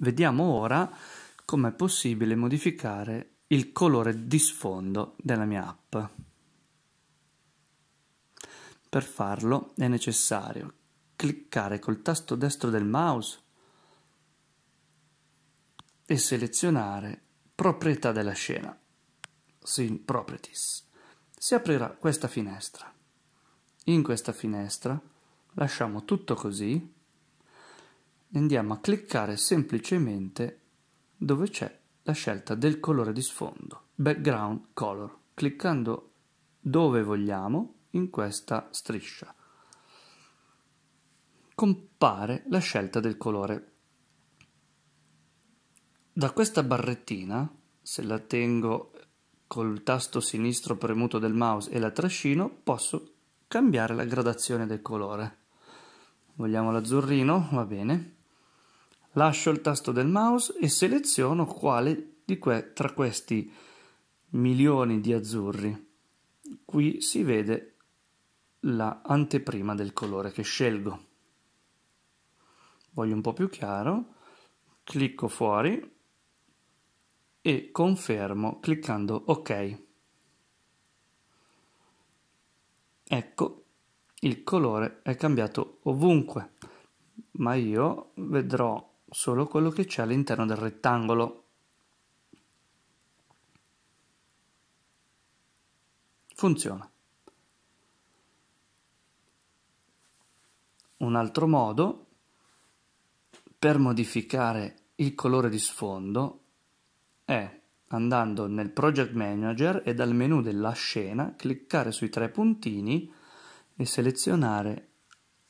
Vediamo ora come è possibile modificare il colore di sfondo della mia app. Per farlo è necessario cliccare col tasto destro del mouse e selezionare proprietà della scena. Scene Properties. Si aprirà questa finestra. In questa finestra lasciamo tutto così andiamo a cliccare semplicemente dove c'è la scelta del colore di sfondo, background color, cliccando dove vogliamo in questa striscia. Compare la scelta del colore. Da questa barrettina, se la tengo col tasto sinistro premuto del mouse e la trascino, posso cambiare la gradazione del colore. Vogliamo l'azzurrino? Va bene. Lascio il tasto del mouse e seleziono quale di que tra questi milioni di azzurri. Qui si vede la anteprima del colore che scelgo. Voglio un po' più chiaro, clicco fuori e confermo cliccando ok. Ecco, il colore è cambiato ovunque, ma io vedrò solo quello che c'è all'interno del rettangolo. Funziona. Un altro modo per modificare il colore di sfondo è andando nel Project Manager e dal menu della scena cliccare sui tre puntini e selezionare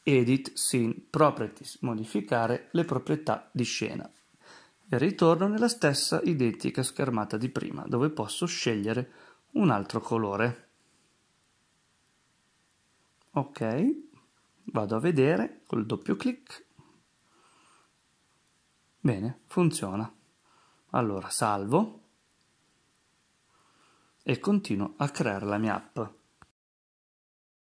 Edit Scene Properties, modificare le proprietà di scena. E ritorno nella stessa identica schermata di prima, dove posso scegliere un altro colore. Ok, vado a vedere col doppio clic. Bene, funziona. Allora salvo e continuo a creare la mia app.